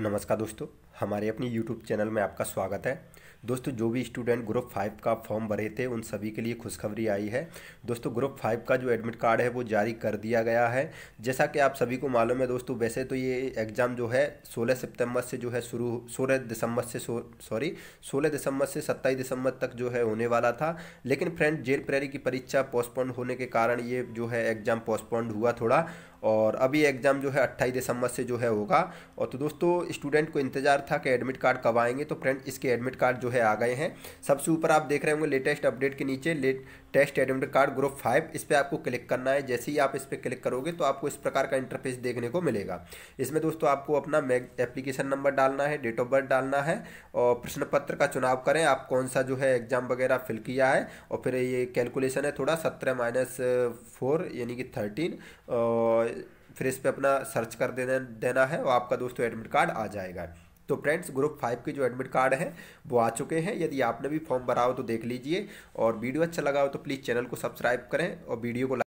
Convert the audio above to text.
नमस्कार दोस्तों हमारे अपनी YouTube चैनल में आपका स्वागत है दोस्तों जो भी स्टूडेंट ग्रुप फाइव का फॉर्म भरे थे उन सभी के लिए खुशखबरी आई है दोस्तों ग्रुप फाइव का जो एडमिट कार्ड है वो जारी कर दिया गया है जैसा कि आप सभी को मालूम है दोस्तों वैसे तो ये एग्ज़ाम जो है 16 सितंबर से जो है शुरू सोलह दिसंबर से सॉरी सोलह दिसंबर से सत्ताईस दिसंबर तक जो है होने वाला था लेकिन फ्रेंड जेल प्रेरी की परीक्षा पोस्टपोन्ड होने के कारण ये जो है एग्ज़ाम पोस्टपोन्ड हुआ थोड़ा और अभी एग्ज़ाम जो है अट्ठाईस दिसंबर से जो है होगा और तो दोस्तों स्टूडेंट को इंतजार था कि एडमिट कार्ड कब आएंगे तो फ्रेंड इसके एडमिट कार्ड जो है आ गए हैं सबसे ऊपर आप देख रहे होंगे लेटेस्ट अपडेट के नीचे latest admit card group five इस पर आपको क्लिक करना है जैसे ही आप इस पर क्लिक करोगे तो आपको इस प्रकार का इंटरफेस देखने को मिलेगा इसमें दोस्तों आपको अपना एप्लीकेशन नंबर डालना है डेट ऑफ बर्थ डालना है और प्रश्न पत्र का चुनाव करें आप कौन सा जो है एग्जाम वगैरह फिल किया है और फिर ये कैलकुलेशन है थोड़ा सत्रह माइनस फोर यानी कि थर्टीन फिर इस पर अपना सर्च कर देना देना है और आपका दोस्तों एडमिट कार्ड आ जाएगा तो फ्रेंड्स ग्रुप फाइव के जो एडमिट कार्ड हैं वो आ चुके हैं यदि आपने भी फॉर्म भरा हो तो देख लीजिए और वीडियो अच्छा लगा हो तो प्लीज़ चैनल को सब्सक्राइब करें और वीडियो को